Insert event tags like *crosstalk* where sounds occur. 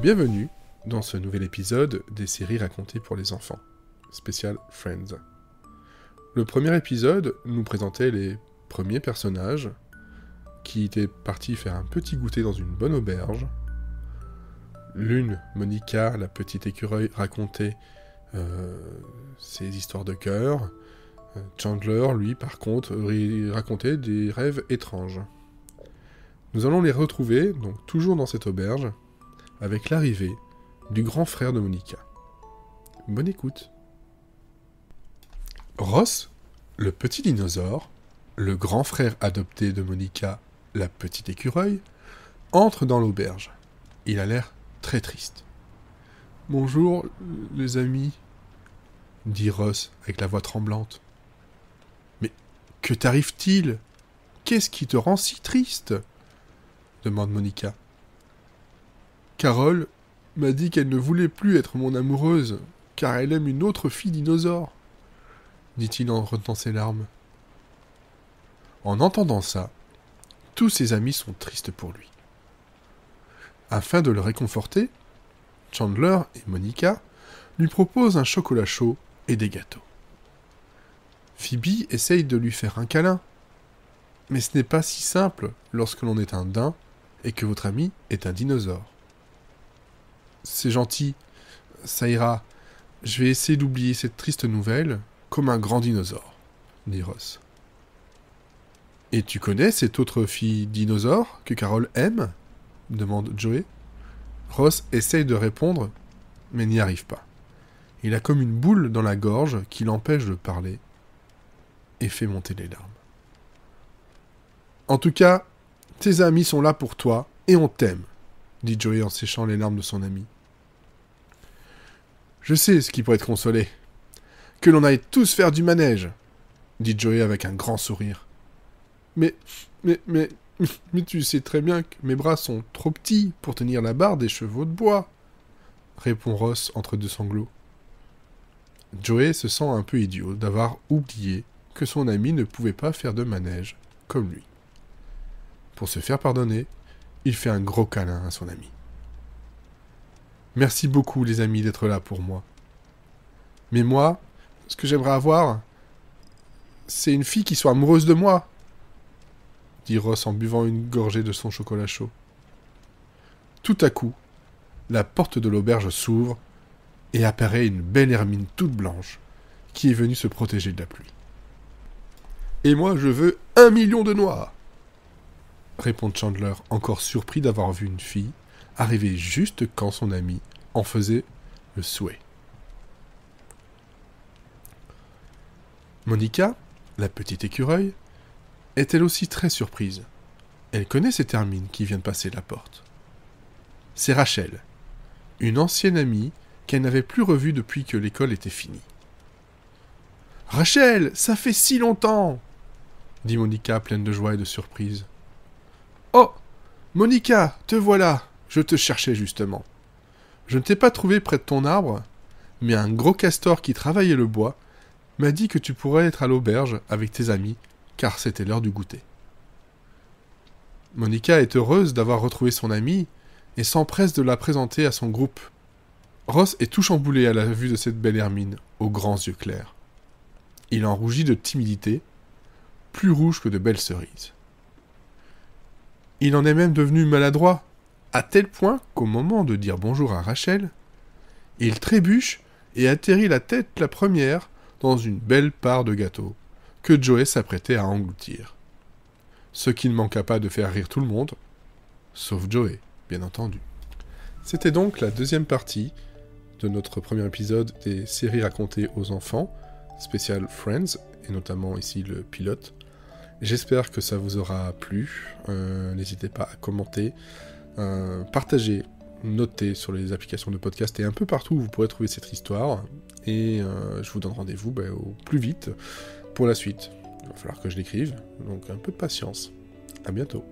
Bienvenue dans ce nouvel épisode des séries racontées pour les enfants, spécial Friends. Le premier épisode nous présentait les premiers personnages qui étaient partis faire un petit goûter dans une bonne auberge. L'une, Monica, la petite écureuil, racontait euh, ses histoires de cœur. Euh, Chandler, lui, par contre, racontait des rêves étranges. Nous allons les retrouver, donc toujours dans cette auberge, avec l'arrivée du grand frère de Monica. Bonne écoute. Ross, le petit dinosaure, le grand frère adopté de Monica, la petite écureuil, entre dans l'auberge. Il a l'air très triste. Bonjour, les amis, dit Ross avec la voix tremblante. Mais que t'arrive-t-il Qu'est-ce qui te rend si triste demande Monica. Carole m'a dit qu'elle ne voulait plus être mon amoureuse, car elle aime une autre fille dinosaure, dit-il en retenant ses larmes. En entendant ça, tous ses amis sont tristes pour lui. Afin de le réconforter, Chandler et Monica lui proposent un chocolat chaud et des gâteaux. Phoebe essaye de lui faire un câlin, mais ce n'est pas si simple lorsque l'on est un daim et que votre ami est un dinosaure c'est gentil, ça ira. Je vais essayer d'oublier cette triste nouvelle comme un grand dinosaure, dit Ross. Et tu connais cette autre fille dinosaure que Carole aime demande Joey. Ross essaye de répondre, mais n'y arrive pas. Il a comme une boule dans la gorge qui l'empêche de parler et fait monter les larmes. En tout cas, tes amis sont là pour toi et on t'aime, dit Joey en séchant les larmes de son ami. Je sais ce qui pourrait être consolé, Que l'on aille tous faire du manège, dit Joey avec un grand sourire. Mais, mais, mais, *laughs* mais tu sais très bien que mes bras sont trop petits pour tenir la barre des chevaux de bois, répond Ross entre deux sanglots. Joey se sent un peu idiot d'avoir oublié que son ami ne pouvait pas faire de manège comme lui. Pour se faire pardonner, il fait un gros câlin à son ami. Merci beaucoup, les amis, d'être là pour moi. Mais moi, ce que j'aimerais avoir, c'est une fille qui soit amoureuse de moi, dit Ross en buvant une gorgée de son chocolat chaud. Tout à coup, la porte de l'auberge s'ouvre et apparaît une belle hermine toute blanche qui est venue se protéger de la pluie. Et moi, je veux un million de noix répond Chandler, encore surpris d'avoir vu une fille arrivait juste quand son ami en faisait le souhait. Monica, la petite écureuil, est elle aussi très surprise. Elle connaît ces termines qui viennent passer la porte. C'est Rachel, une ancienne amie qu'elle n'avait plus revue depuis que l'école était finie. Rachel, ça fait si longtemps dit Monica pleine de joie et de surprise. Oh Monica, te voilà je te cherchais justement. Je ne t'ai pas trouvé près de ton arbre, mais un gros castor qui travaillait le bois m'a dit que tu pourrais être à l'auberge avec tes amis, car c'était l'heure du goûter. Monica est heureuse d'avoir retrouvé son amie et s'empresse de la présenter à son groupe. Ross est tout chamboulé à la vue de cette belle Hermine, aux grands yeux clairs. Il en rougit de timidité, plus rouge que de belles cerises. Il en est même devenu maladroit, à tel point qu'au moment de dire bonjour à Rachel, il trébuche et atterrit la tête la première dans une belle part de gâteau que Joey s'apprêtait à engloutir. Ce qui ne manqua pas de faire rire tout le monde, sauf Joey, bien entendu. C'était donc la deuxième partie de notre premier épisode des séries racontées aux enfants, spécial Friends, et notamment ici le pilote. J'espère que ça vous aura plu. Euh, n'hésitez pas à commenter, euh, partagez, notez sur les applications de podcast et un peu partout où vous pourrez trouver cette histoire. Et euh, je vous donne rendez-vous ben, au plus vite pour la suite. Il va falloir que je l'écrive, donc un peu de patience. À bientôt.